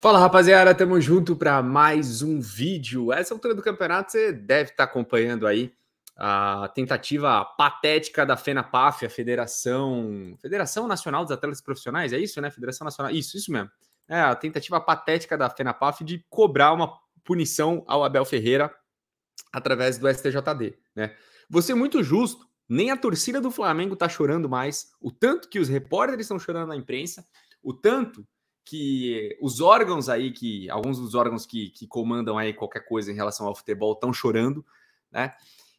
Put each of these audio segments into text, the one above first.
Fala rapaziada, tamo junto para mais um vídeo. Essa altura do campeonato você deve estar tá acompanhando aí a tentativa patética da FENAPAF, a Federação Federação Nacional dos Atletas Profissionais, é isso, né? Federação Nacional, isso, isso mesmo. É a tentativa patética da FENAPAF de cobrar uma punição ao Abel Ferreira através do STJD, né? Você muito justo, nem a torcida do Flamengo tá chorando mais, o tanto que os repórteres estão chorando na imprensa, o tanto que os órgãos aí, que alguns dos órgãos que, que comandam aí qualquer coisa em relação ao futebol estão chorando, né?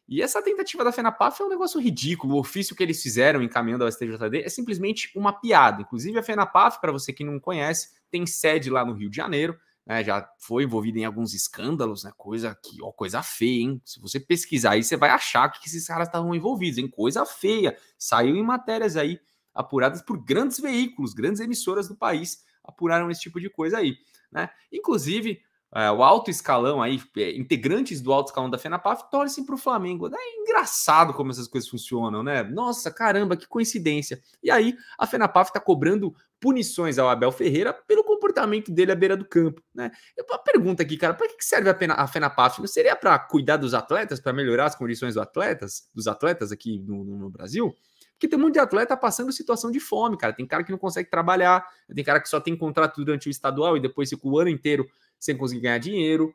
E essa tentativa da FENAPAF é um negócio ridículo. O ofício que eles fizeram encaminhando ao STJD é simplesmente uma piada. Inclusive, a FENAPAF, para você que não conhece, tem sede lá no Rio de Janeiro, né? Já foi envolvida em alguns escândalos, né? Coisa que, ó, coisa feia, hein? Se você pesquisar aí, você vai achar que esses caras estavam envolvidos, em Coisa feia. Saiu em matérias aí apuradas por grandes veículos, grandes emissoras do país apuraram esse tipo de coisa aí. Né? Inclusive, é, o alto escalão aí, é, integrantes do alto escalão da FENAPAF, torcem para o Flamengo. Né? É engraçado como essas coisas funcionam, né? Nossa, caramba, que coincidência. E aí, a FENAPAF está cobrando punições ao Abel Ferreira pelo comportamento dele à beira do campo, né? Eu pergunta aqui, cara, para que serve a, FENAPAF? Não seria para cuidar dos atletas, para melhorar as condições dos atletas, dos atletas aqui no, no Brasil? Porque tem um monte de atleta passando situação de fome, cara. Tem cara que não consegue trabalhar, tem cara que só tem contrato durante o estadual e depois fica o ano inteiro sem conseguir ganhar dinheiro.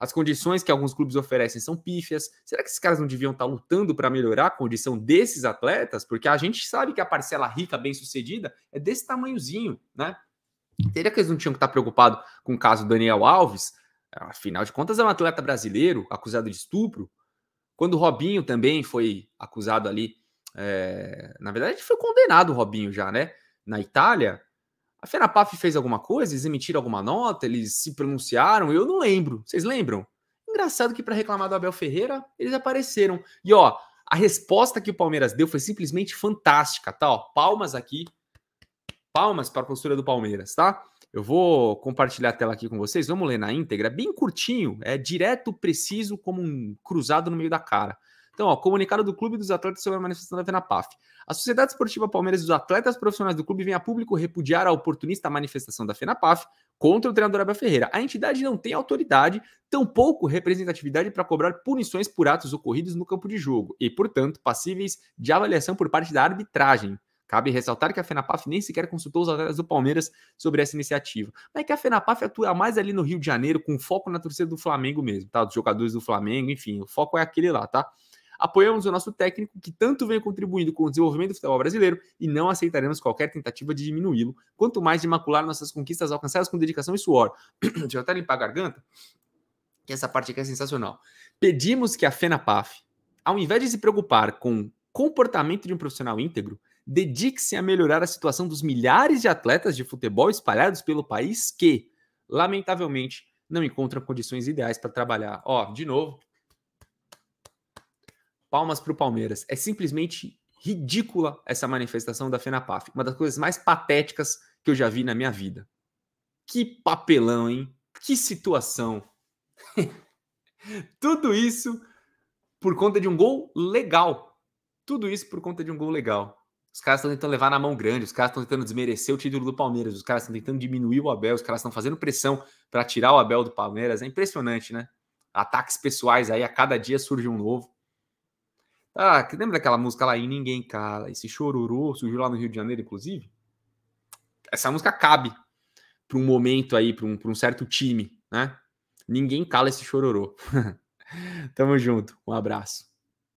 As condições que alguns clubes oferecem são pífias. Será que esses caras não deviam estar lutando para melhorar a condição desses atletas? Porque a gente sabe que a parcela rica, bem-sucedida, é desse tamanhozinho, né? Teria que eles não tinham que estar preocupados com o caso do Daniel Alves? Afinal de contas, é um atleta brasileiro acusado de estupro. Quando o Robinho também foi acusado ali é, na verdade, foi condenado o Robinho já, né? Na Itália. A FENAPAF fez alguma coisa? Eles emitiram alguma nota? Eles se pronunciaram? Eu não lembro. Vocês lembram? Engraçado que para reclamar do Abel Ferreira, eles apareceram. E ó, a resposta que o Palmeiras deu foi simplesmente fantástica, tá? Ó, palmas aqui. Palmas para a postura do Palmeiras, tá? Eu vou compartilhar a tela aqui com vocês. Vamos ler na íntegra, bem curtinho, é direto, preciso, como um cruzado no meio da cara. Então, ó, comunicado do clube dos atletas sobre a manifestação da FENAPAF. A Sociedade Esportiva Palmeiras e os atletas profissionais do clube vêm a público repudiar a oportunista manifestação da FENAPAF contra o treinador Abel Ferreira. A entidade não tem autoridade, tampouco representatividade para cobrar punições por atos ocorridos no campo de jogo e, portanto, passíveis de avaliação por parte da arbitragem. Cabe ressaltar que a FENAPAF nem sequer consultou os atletas do Palmeiras sobre essa iniciativa. Mas é que a FENAPAF atua mais ali no Rio de Janeiro, com foco na torcida do Flamengo mesmo, tá? Dos jogadores do Flamengo, enfim, o foco é aquele lá, tá? Apoiamos o nosso técnico, que tanto vem contribuindo com o desenvolvimento do futebol brasileiro, e não aceitaremos qualquer tentativa de diminuí-lo, quanto mais de macular nossas conquistas alcançadas com dedicação e suor. Deixa eu até limpar a garganta, que essa parte aqui é sensacional. Pedimos que a FENAPAF, ao invés de se preocupar com o comportamento de um profissional íntegro, dedique-se a melhorar a situação dos milhares de atletas de futebol espalhados pelo país que, lamentavelmente, não encontram condições ideais para trabalhar. Ó, de novo, Palmas para o Palmeiras. É simplesmente ridícula essa manifestação da FENAPAF. Uma das coisas mais patéticas que eu já vi na minha vida. Que papelão, hein? Que situação. Tudo isso por conta de um gol legal. Tudo isso por conta de um gol legal. Os caras estão tentando levar na mão grande, os caras estão tentando desmerecer o título do Palmeiras, os caras estão tentando diminuir o Abel, os caras estão fazendo pressão para tirar o Abel do Palmeiras. É impressionante, né? Ataques pessoais aí, a cada dia surge um novo. Ah, que lembra daquela música lá, E Ninguém Cala? Esse chororô surgiu lá no Rio de Janeiro, inclusive. Essa música cabe para um momento aí, para um, um certo time, né? Ninguém cala esse chororô. Tamo junto, um abraço.